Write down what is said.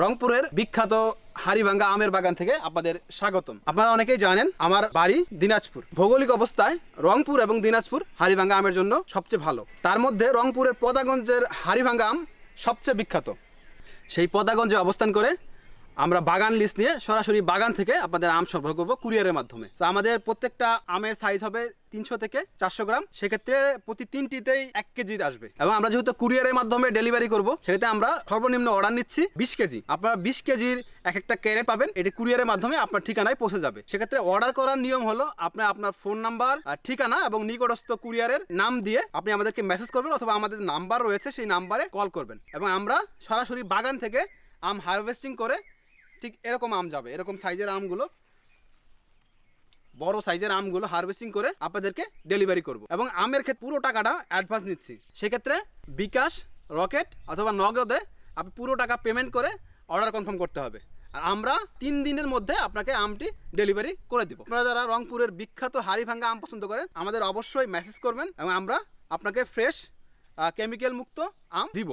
রংপুরের বিখ্যাত হাড়িভাঙ্গা আমের বাগান থেকে আপনাদের স্বাগতম আপনারা অনেকেই জানেন আমার বাড়ি দিনাজপুর ভৌগোলিক অবস্থায় রংপুর এবং দিনাজপুর হাড়িভাঙ্গা আমের জন্য সবচেয়ে ভালো তার মধ্যে রংপুরের পদাগঞ্জের হাড়িভাঙ্গা আম সবচেয়ে বিখ্যাত সেই পদাগঞ্জে অবস্থান করে আমরা বাগান লিস্ট নিয়ে সরাসরি বাগান থেকে আপনাদের আম সরবরাহ করবো কুরিয়ারের মাধ্যমে তো আমাদের প্রত্যেকটা আমের সাইজ হবে তিনশো থেকে চারশো গ্রাম সেক্ষেত্রে প্রতি তিনটিতেই এক কেজি আসবে এবং আমরা যেহেতু কুরিয়ারের মাধ্যমে ডেলিভারি করব সেটাতে আমরা সর্বনিম্ন অর্ডার নিচ্ছি বিশ কেজি আপনারা বিশ কেজির এক একটা ক্যারেট পাবেন এটি কুরিয়ারের মাধ্যমে আপনার ঠিকানায় পৌঁছে যাবে সেক্ষেত্রে অর্ডার করার নিয়ম হলো আপনি আপনার ফোন নাম্বার ঠিকানা এবং নিকটস্থ কুরিয়ারের নাম দিয়ে আপনি আমাদেরকে মেসেজ করবেন অথবা আমাদের নাম্বার রয়েছে সেই নাম্বারে কল করবেন এবং আমরা সরাসরি বাগান থেকে আম হারভেস্টিং করে ঠিক এরকম আম যাবে এরকম সাইজের আমগুলো বড় সাইজের আমগুলো হারভেস্টিং করে আপনাদেরকে ডেলিভারি করব এবং আমের ক্ষেত্রে পুরো টাকাটা অ্যাডভান্স নিচ্ছি সেক্ষেত্রে বিকাশ রকেট অথবা নগদে আপনি পুরো টাকা পেমেন্ট করে অর্ডার কনফার্ম করতে হবে আর আমরা তিন দিনের মধ্যে আপনাকে আমটি ডেলিভারি করে দিব আপনারা যারা রংপুরের বিখ্যাত হাড়ি ভাঙ্গা আম পছন্দ করেন আমাদের অবশ্যই মেসেজ করবেন এবং আমরা আপনাকে ফ্রেশ কেমিক্যাল মুক্ত আম দিব